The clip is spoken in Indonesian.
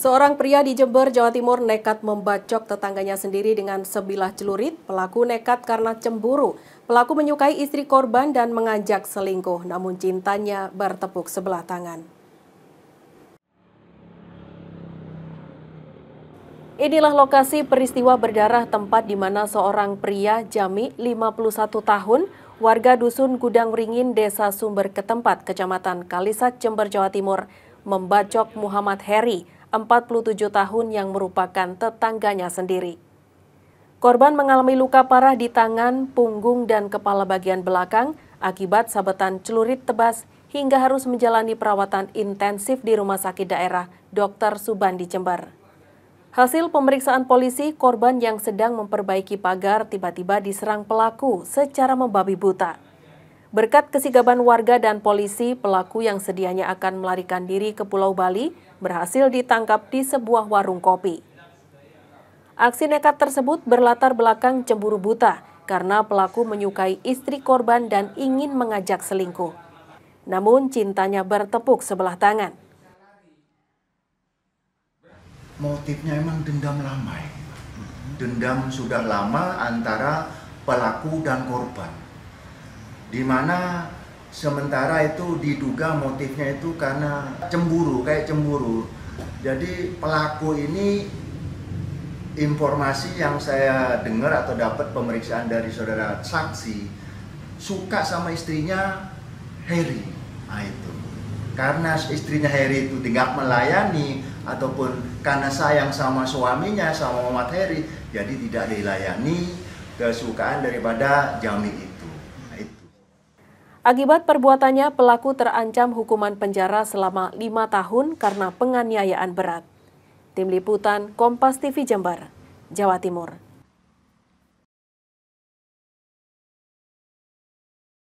Seorang pria di Jember, Jawa Timur nekat membacok tetangganya sendiri dengan sebilah celurit. Pelaku nekat karena cemburu. Pelaku menyukai istri korban dan mengajak selingkuh, namun cintanya bertepuk sebelah tangan. Inilah lokasi peristiwa berdarah tempat di mana seorang pria Jami 51 tahun warga Dusun Gudang Ringin Desa Sumber Ketempat, Kecamatan Kalisat, Jember, Jawa Timur membacok Muhammad Heri, 47 tahun yang merupakan tetangganya sendiri. Korban mengalami luka parah di tangan, punggung, dan kepala bagian belakang akibat sabetan celurit tebas hingga harus menjalani perawatan intensif di Rumah Sakit Daerah Dr. Subandi Jember. Hasil pemeriksaan polisi, korban yang sedang memperbaiki pagar tiba-tiba diserang pelaku secara membabi buta. Berkat kesigapan warga dan polisi, pelaku yang sedianya akan melarikan diri ke Pulau Bali berhasil ditangkap di sebuah warung kopi. Aksi nekat tersebut berlatar belakang cemburu buta karena pelaku menyukai istri korban dan ingin mengajak selingkuh. Namun cintanya bertepuk sebelah tangan. Motifnya emang dendam lama dendam sudah lama antara pelaku dan korban di mana sementara itu diduga motifnya itu karena cemburu, kayak cemburu. Jadi pelaku ini informasi yang saya dengar atau dapat pemeriksaan dari saudara saksi suka sama istrinya Harry. Nah itu. Karena istrinya Harry itu tidak melayani ataupun karena sayang sama suaminya sama Muhammad Harry jadi tidak dilayani kesukaan daripada Jami itu. Akibat perbuatannya, pelaku terancam hukuman penjara selama lima tahun karena penganiayaan berat. Tim Liputan Kompas TV Jember, Jawa Timur.